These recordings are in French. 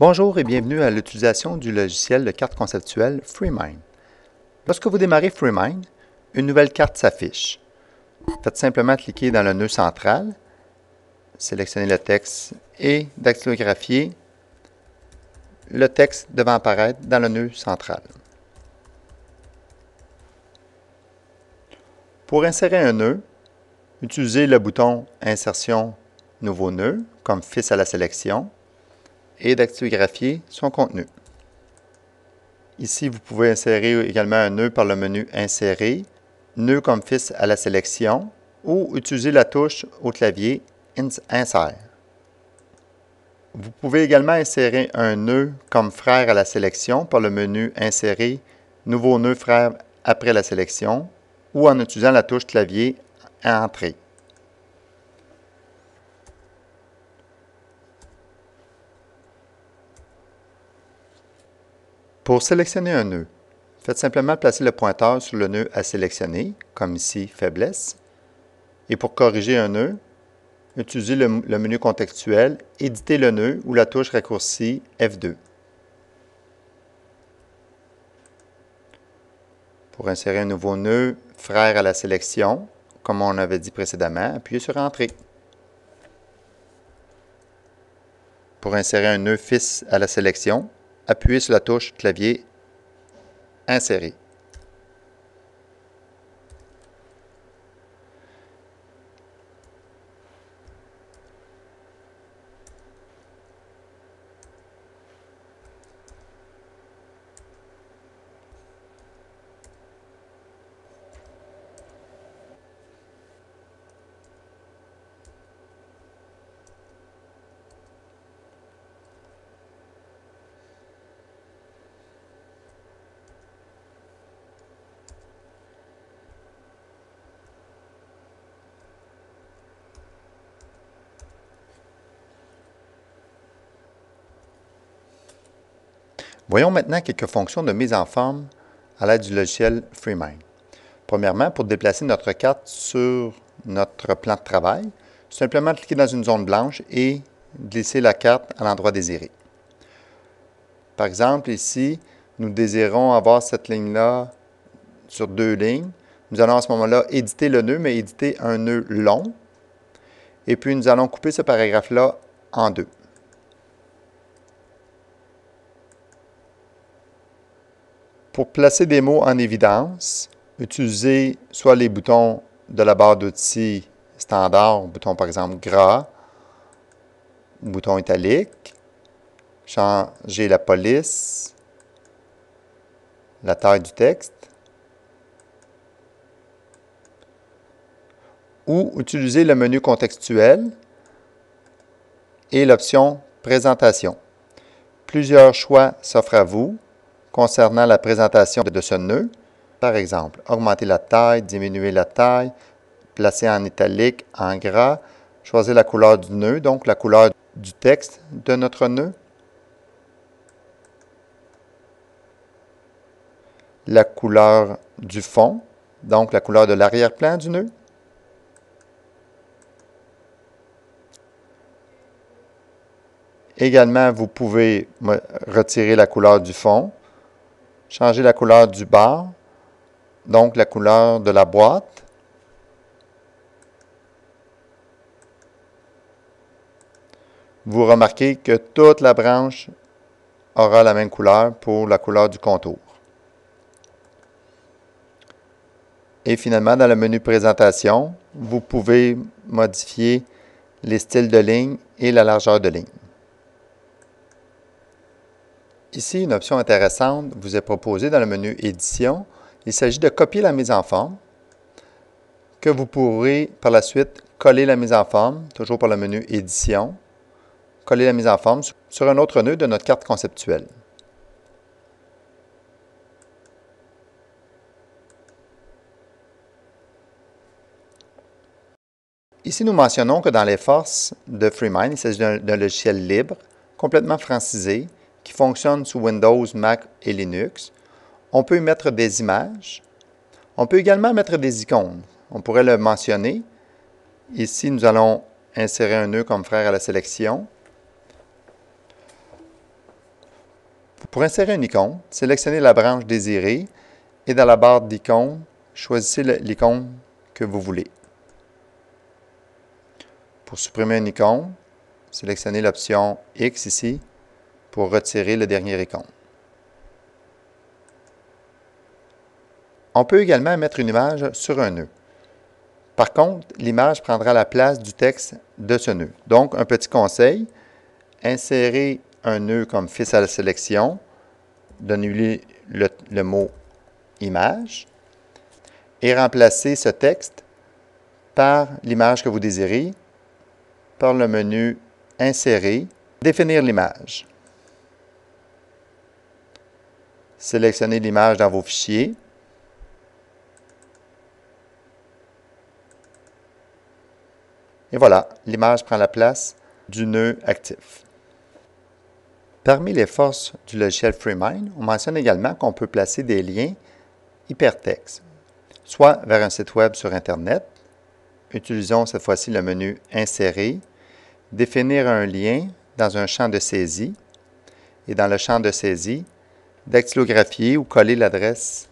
Bonjour et bienvenue à l'utilisation du logiciel de carte conceptuelle FreeMind. Lorsque vous démarrez FreeMind, une nouvelle carte s'affiche. Faites simplement cliquer dans le nœud central, sélectionnez le texte et dactylographier le texte devant apparaître dans le nœud central. Pour insérer un nœud, utilisez le bouton Insertion Nouveau nœud comme fils à la sélection et d'actigraphier son contenu. Ici, vous pouvez insérer également un nœud par le menu Insérer, nœud comme fils à la sélection ou utiliser la touche au clavier Insert. Vous pouvez également insérer un nœud comme frère à la sélection par le menu Insérer, nouveau nœud frère après la sélection ou en utilisant la touche clavier Entrée. Pour sélectionner un nœud, faites simplement placer le pointeur sur le nœud à sélectionner, comme ici Faiblesse. Et pour corriger un nœud, utilisez le, menu contextuel Éditer le nœud ou la touche raccourci F2. Pour insérer un nouveau nœud frère à la sélection, comme on avait dit précédemment, appuyez sur Entrée. Pour insérer un nœud fils à la sélection, appuyez sur la touche clavier Insérer. Voyons maintenant quelques fonctions de mise en forme à l'aide du logiciel FreeMind. Premièrement, pour déplacer notre carte sur notre plan de travail, simplement cliquer dans une zone blanche et glisser la carte à l'endroit désiré. Par exemple, ici, nous désirons avoir cette ligne-là sur deux lignes. Nous allons à ce moment-là éditer le nœud, mais éditer un nœud long. Et puis, nous allons couper ce paragraphe-là en deux. Pour placer des mots en évidence, utilisez soit les boutons de la barre d'outils standard, bouton par exemple gras, bouton italique, changer la police, la taille du texte, ou utilisez le menu contextuel et l'option Présentation. Plusieurs choix s'offrent à vous concernant la présentation de ce nœud. Par exemple, augmenter la taille, diminuer la taille, placer en italique, en gras, choisir la couleur du nœud, donc la couleur du texte de notre nœud, la couleur du fond, donc la couleur de l'arrière-plan du nœud, Également, vous pouvez retirer la couleur du fond, changer la couleur du bar, donc la couleur de la boîte. Vous remarquez que toute la branche aura la même couleur pour la couleur du contour. Et finalement, dans le menu Présentation, vous pouvez modifier les styles de ligne et la largeur de ligne. Ici, une option intéressante vous est proposée dans le menu Édition. Il s'agit de copier la mise en forme, que vous pourrez par la suite coller la mise en forme, toujours par le menu Édition, coller la mise en forme sur un autre nœud de notre carte conceptuelle. Ici, nous mentionnons que dans les forces de FreeMind, il s'agit d'un logiciel libre, complètement francisé, qui fonctionne sous Windows, Mac et Linux. On peut y mettre des images. On peut également mettre des icônes. On pourrait le mentionner. Ici, nous allons insérer un nœud comme frère à la sélection. Pour insérer une icône, sélectionnez la branche désirée et dans la barre d'icônes, choisissez l'icône que vous voulez. Pour supprimer une icône, sélectionnez l'option X ici pour retirer le dernier icône. On peut également mettre une image sur un nœud. Par contre, l'image prendra la place du texte de ce nœud. Donc, un petit conseil, insérez un nœud comme fils à la sélection, donnez le, le mot « image » et remplacez ce texte par l'image que vous désirez, par le menu « Insérer »,« Définir l'image » sélectionnez l'image dans vos fichiers. Et voilà, l'image prend la place du nœud actif. Parmi les forces du logiciel FreeMind, on mentionne également qu'on peut placer des liens hypertextes, soit vers un site web sur Internet, utilisons cette fois-ci le menu Insérer, définir un lien dans un champ de saisie, et dans le champ de saisie, dactylographier ou coller l'adresse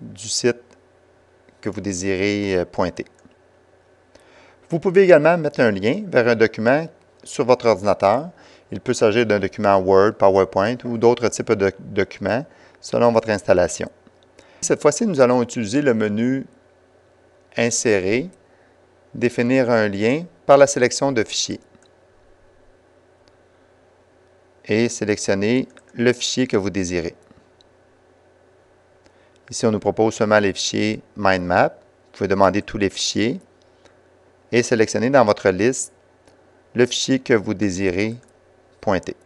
du site que vous désirez euh, pointer. Vous pouvez également mettre un lien vers un document sur votre ordinateur. Il peut s'agir d'un document Word, PowerPoint ou d'autres types de documents selon votre installation. Cette fois-ci, nous allons utiliser le menu Insérer, définir un lien par la sélection de fichiers et sélectionnez le fichier que vous désirez. Ici, on nous propose seulement les fichiers MindMap. Vous pouvez demander tous les fichiers et sélectionnez dans votre liste le fichier que vous désirez pointer.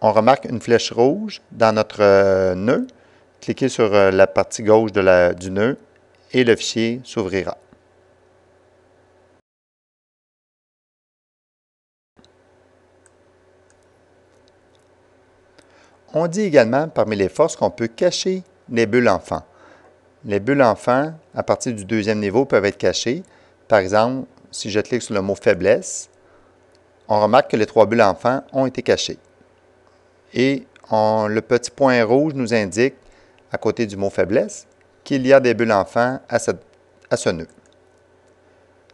On remarque une flèche rouge dans notre euh, nœud. Cliquez sur euh, la partie gauche de la, du nœud et le fichier s'ouvrira. On dit également parmi les forces qu'on peut cacher les bulles enfants. Les bulles enfants, à partir du deuxième niveau, peuvent être cachées. Par exemple, si je clique sur le mot faiblesse, on remarque que les trois bulles enfants ont été cachées. Et le petit point rouge nous indique, à côté du mot faiblesse, qu'il y a des bulles enfants à, à ce nœud.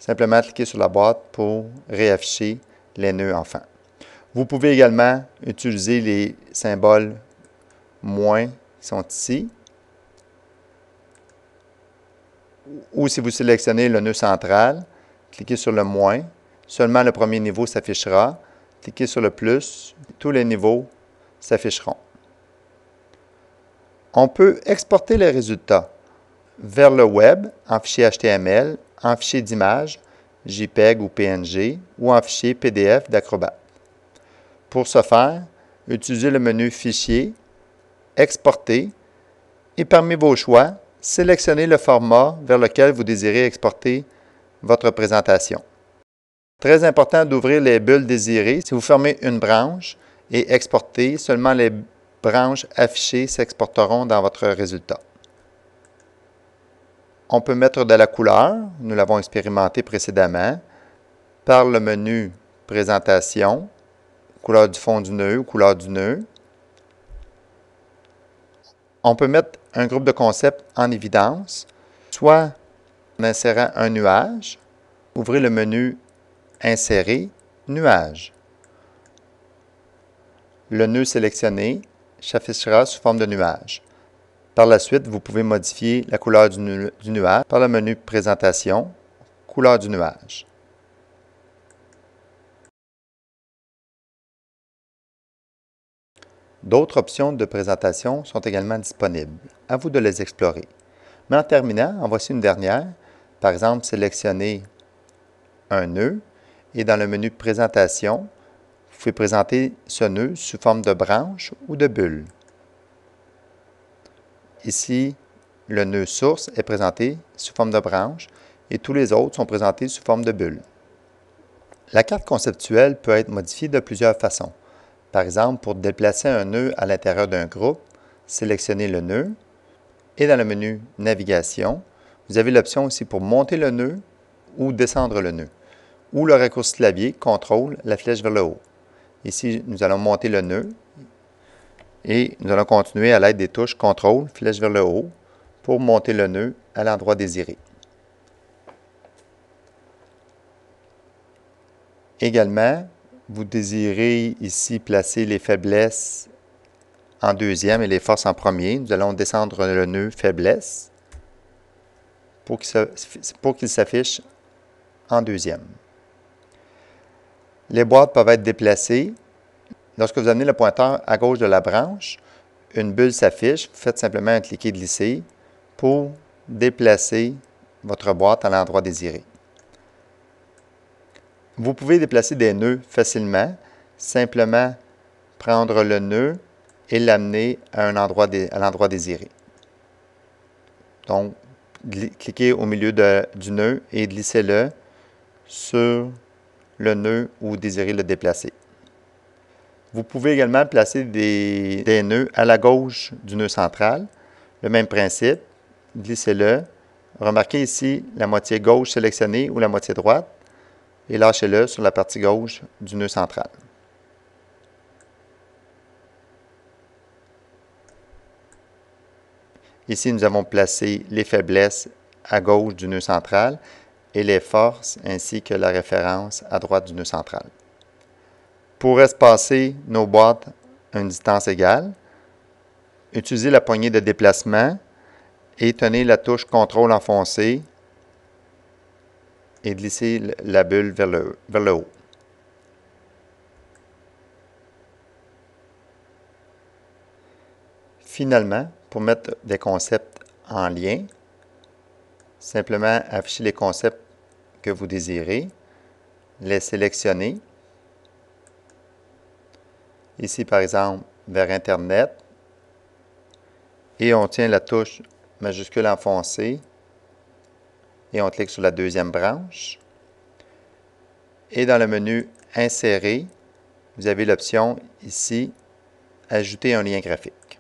Simplement cliquer sur la boîte pour réafficher les nœuds enfants. Vous pouvez également utiliser les symboles moins qui sont ici. Ou si vous sélectionnez le nœud central, cliquez sur le moins. Seulement le premier niveau s'affichera. Cliquez sur le plus. Tous les niveaux s'afficheront. On peut exporter les résultats vers le web en fichier HTML, en fichier d'image, JPEG ou PNG, ou en fichier PDF d'Acrobat. Pour ce faire, utilisez le menu Fichier, Exporter et parmi vos choix, sélectionnez le format vers lequel vous désirez exporter votre présentation. Très important d'ouvrir les bulles désirées. Si vous fermez une branche et exportez, seulement les branches affichées s'exporteront dans votre résultat. On peut mettre de la couleur, nous l'avons expérimenté précédemment, par le menu Présentation, couleur du fond du nœud couleur du nœud. On peut mettre un groupe de concepts en évidence, soit en insérant un nuage, ouvrez le menu Insérer, nuage. Le nœud sélectionné s'affichera sous forme de nuage. Par la suite, vous pouvez modifier la couleur du, du nuage par le menu Présentation, couleur du nuage. D'autres options de présentation sont également disponibles. À vous de les explorer. Mais en terminant, en voici une dernière. Par exemple, sélectionnez un nœud et dans le menu Présentation, vous pouvez présenter ce nœud sous forme de branche ou de bulle. Ici, le nœud source est présenté sous forme de branche et tous les autres sont présentés sous forme de bulle. La carte conceptuelle peut être modifiée de plusieurs façons. Par exemple, pour déplacer un nœud à l'intérieur d'un groupe, sélectionnez le nœud et dans le menu Navigation, vous avez l'option aussi pour monter le nœud ou descendre le nœud, ou le raccourci clavier contrôle la flèche vers le haut. Ici, nous allons monter le nœud et nous allons continuer à l'aide des touches Contrôle, flèche vers le haut, pour monter le nœud à l'endroit désiré. Également, vous désirez ici placer les faiblesses en deuxième et les forces en premier. Nous allons descendre le nœud faiblesse pour qu'il s'affiche en deuxième. Les boîtes peuvent être déplacées. Lorsque vous amenez le pointeur à gauche de la branche, une bulle s'affiche. Vous faites simplement un et glisser pour déplacer votre boîte à l'endroit désiré. Vous pouvez déplacer des nœuds facilement, simplement prendre le nœud et l'amener à l'endroit désiré. Donc, cliquez au milieu du nœud et glissez-le sur le nœud où désirez le déplacer. Vous pouvez également placer des, des nœuds à la gauche du nœud central. Le même principe, glissez-le. Remarquez ici la moitié gauche sélectionnée ou la moitié droite et lâchez-le sur la partie gauche du nœud central. Ici, nous avons placé les faiblesses à gauche du nœud central et les forces ainsi que la référence à droite du nœud central. Pour espacer nos boîtes à une distance égale, utilisez la poignée de déplacement et tenez la touche CTRL enfoncée et glisser la bulle vers le, haut. Finalement, pour mettre des concepts en lien, simplement afficher les concepts que vous désirez, les sélectionner. Ici, par exemple, vers Internet, et on tient la touche majuscule enfoncée et on clique sur la deuxième branche. Et dans le menu Insérer, vous avez l'option ici Ajouter un lien graphique.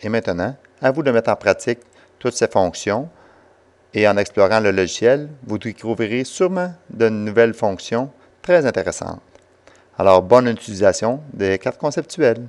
Et maintenant, à vous de mettre en pratique toutes ces fonctions et en explorant le logiciel, vous découvrirez sûrement de nouvelles fonctions très intéressantes. Alors, bonne utilisation des cartes conceptuelles.